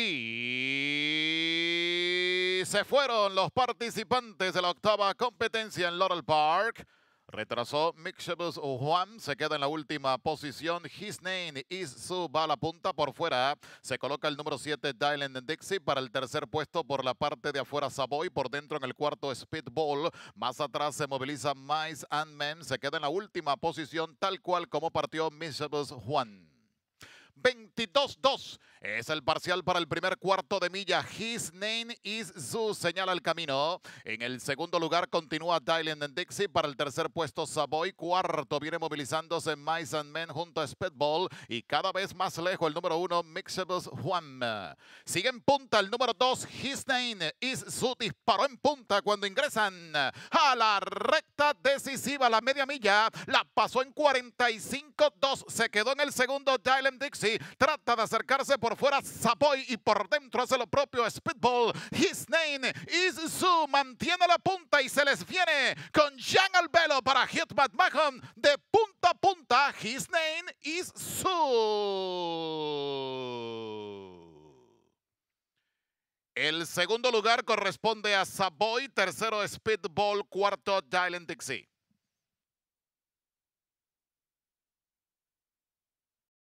Y se fueron los participantes de la octava competencia en Laurel Park. Retrasó Mixables Juan, se queda en la última posición. His name is su va a la punta por fuera. Se coloca el número 7, Dylan Dixie, para el tercer puesto por la parte de afuera, Savoy. Por dentro en el cuarto, Speedball. Más atrás se moviliza Mice and Men. Se queda en la última posición, tal cual como partió Mixables Juan. 22-2. Es el parcial para el primer cuarto de milla. His name is Zu señala el camino. En el segundo lugar continúa Dylan Dixie. Para el tercer puesto Savoy. Cuarto viene movilizándose Mice and Men junto a Spitball. Y cada vez más lejos el número uno Mixables Juan. Sigue en punta el número dos His name is Zu. Disparó en punta cuando ingresan a la recta decisiva. La media milla la pasó en 45-2. Se quedó en el segundo Dylan Dixie. Trata de acercarse por fuera Savoy y por dentro hace lo propio Speedball. His name is Su. Mantiene la punta y se les viene con Jean al para Hitman Mahon. De punta a punta, his name is Su. El segundo lugar corresponde a Savoy, tercero Speedball, cuarto Dylan Dixie.